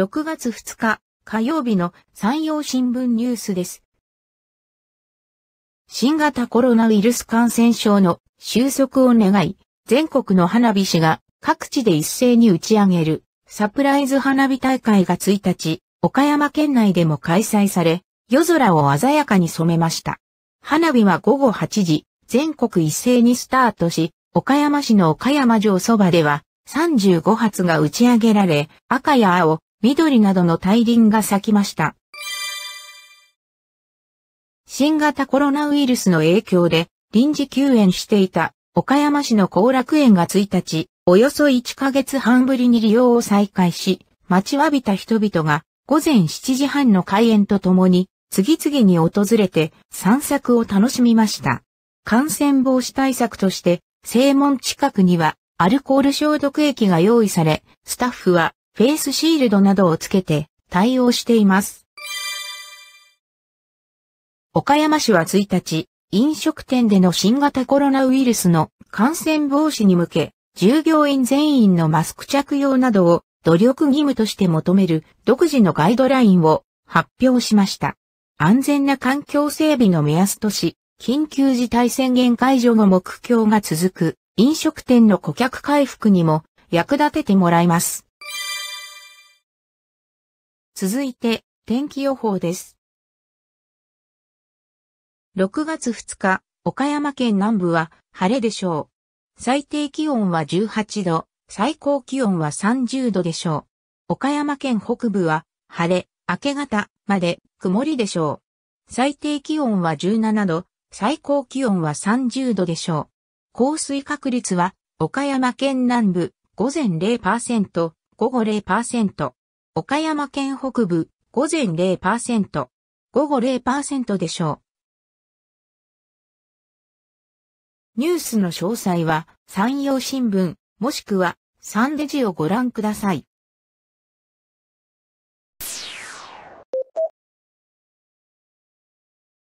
6月2日火曜日の山陽新聞ニュースです。新型コロナウイルス感染症の収束を願い、全国の花火師が各地で一斉に打ち上げるサプライズ花火大会が1日、岡山県内でも開催され、夜空を鮮やかに染めました。花火は午後8時、全国一斉にスタートし、岡山市の岡山城そばでは35発が打ち上げられ、赤や青、緑などの大輪が咲きました。新型コロナウイルスの影響で臨時休園していた岡山市の後楽園が1日、およそ1ヶ月半ぶりに利用を再開し、待ちわびた人々が午前7時半の開園とともに次々に訪れて散策を楽しみました。感染防止対策として正門近くにはアルコール消毒液が用意され、スタッフはフェイスシールドなどをつけて対応しています。岡山市は1日、飲食店での新型コロナウイルスの感染防止に向け、従業員全員のマスク着用などを努力義務として求める独自のガイドラインを発表しました。安全な環境整備の目安とし、緊急事態宣言解除の目標が続く飲食店の顧客回復にも役立ててもらいます。続いて、天気予報です。6月2日、岡山県南部は晴れでしょう。最低気温は18度、最高気温は30度でしょう。岡山県北部は晴れ、明け方まで曇りでしょう。最低気温は17度、最高気温は30度でしょう。降水確率は岡山県南部午前0%、午後0%。岡山県北部、午前0%、午後0%でしょう。ニュースの詳細は、山陽新聞、もしくは、サンデジをご覧ください。